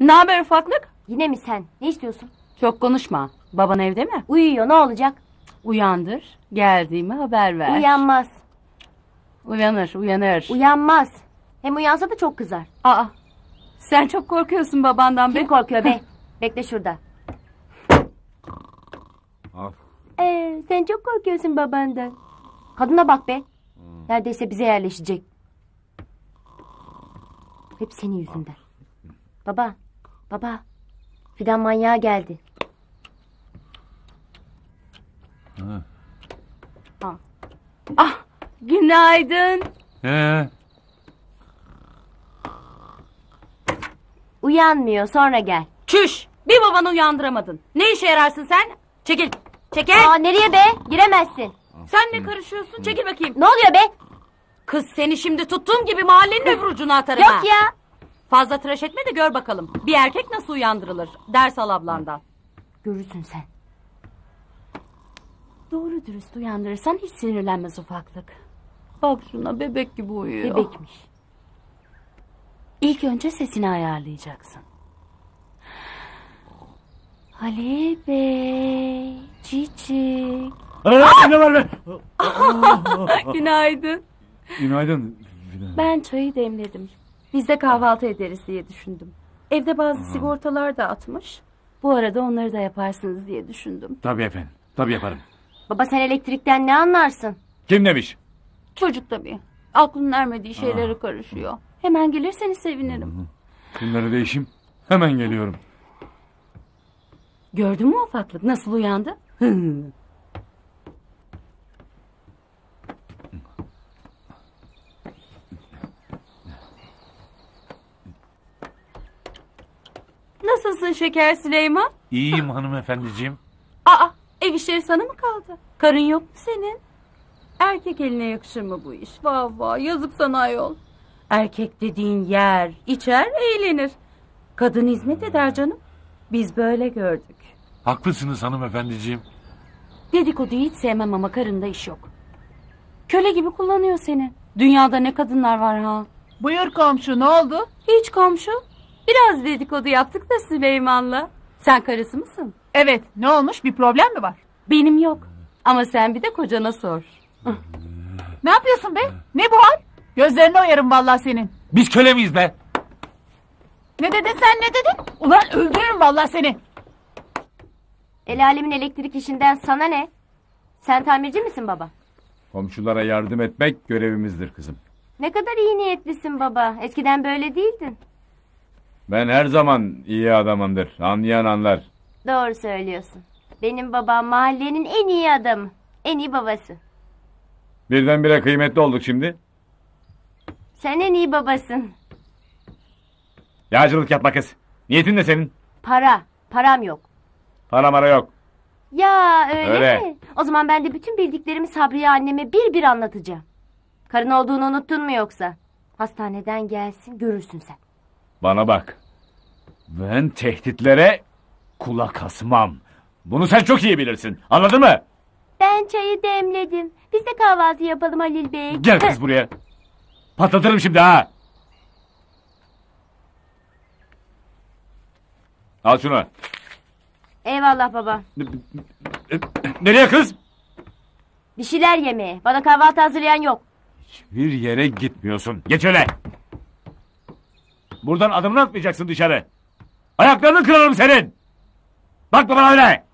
Ne haber ufaklık? Yine mi sen? Ne istiyorsun? Çok konuşma. Baban evde mi? Uyuyor ne olacak? Uyandır. Geldiğimi haber ver. Uyanmaz. Uyanır, uyanır. Uyanmaz. Hem uyansa da çok kızar. Aa. Sen çok korkuyorsun babandan Kim be. korkuyor be? Bekle şurada. Af. Ee, sen çok korkuyorsun babandan. Kadına bak be. Hmm. Neredeyse bize yerleşecek. Hep senin yüzünden. Ah. Baba Baba, Fidan manyağa geldi. Ha. Ha. Ah, günaydın. He. Uyanmıyor, sonra gel. Çüş, bir babanı uyandıramadın. Ne işe yararsın sen? Çekil, çekil. Aa, nereye be? Giremezsin. Sen ne karışıyorsun? Çekil bakayım. Ne oluyor be? Kız seni şimdi tuttuğum gibi mahallenin öbür ucuna atarım Yok ha. ya. Fazla tıraş etme de gör bakalım. Bir erkek nasıl uyandırılır? Ders al ablandan. Görürsün sen. Doğru dürüst uyandırırsan hiç sinirlenmez ufaklık. Bak şuna bebek gibi uyuyor. Bebekmiş. İlk önce sesini ayarlayacaksın. Ali Bey, Cicik. Aa, ne var be? Günaydın. Günaydın. Ben çayı demledim. Biz de kahvaltı ederiz diye düşündüm. Evde bazı sigortalar da atmış. Bu arada onları da yaparsınız diye düşündüm. Tabii efendim. Tabii yaparım. Baba sen elektrikten ne anlarsın? Kim demiş? Çocuk tabii. Aklının ermediği şeylere karışıyor. Hemen gelirseniz sevinirim. Kimleri değişim? Hemen geliyorum. Gördün mü ufaklık nasıl uyandı? Nasılsın şeker Süleyman? İyiyim hanımefendiciğim. Aa ev işleri sana mı kaldı? Karın yok mu senin? Erkek eline yakışır mı bu iş? Vah vah yazık sana yol. Erkek dediğin yer, içer, eğlenir. Kadın hizmet eder canım. Biz böyle gördük. Haklısınız hanımefendiciğim. Dedikoduyu hiç sevmem ama karında iş yok. Köle gibi kullanıyor seni. Dünyada ne kadınlar var ha. Buyur komşu ne oldu? Hiç komşu. Biraz dedikodu yaptık da Süleyman'la. Sen karısı mısın? Evet ne olmuş bir problem mi var? Benim yok. Ama sen bir de kocana sor. Ne yapıyorsun be? Ne bu hal? Gözlerini oyarım vallahi senin. Biz köle miyiz be? Ne dedin sen ne dedin? Ulan öldürürüm vallahi seni. El alemin elektrik işinden sana ne? Sen tamirci misin baba? Komşulara yardım etmek görevimizdir kızım. Ne kadar iyi niyetlisin baba. Eskiden böyle değildin. Ben her zaman iyi adamımdır. Anlayan anlar. Doğru söylüyorsun. Benim babam mahallenin en iyi adamı. En iyi babası. Birdenbire kıymetli olduk şimdi. Sen en iyi babasın. Yağcılık yapma kız. Niyetin ne senin? Para. Param yok. Para mara yok. Ya öyle, Öyle. mi? O zaman ben de bütün bildiklerimi Sabriye anneme bir bir anlatacağım. Karın olduğunu unuttun mu yoksa? Hastaneden gelsin görürsün sen. Bana bak. Ben tehditlere kulak asmam. Bunu sen çok iyi bilirsin. Anladın mı? Ben çayı demledim. Biz de kahvaltı yapalım Halil Bey. Gel kız buraya. Patlatırım şimdi ha. Al şunu. Eyvallah baba. E, nereye kız? Bir şeyler yemeye. Bana kahvaltı hazırlayan yok. Hiçbir yere gitmiyorsun. Geç öyle. Buradan adımını atmayacaksın dışarı. Ayaklarını kırarım senin. Bakma bana öyle.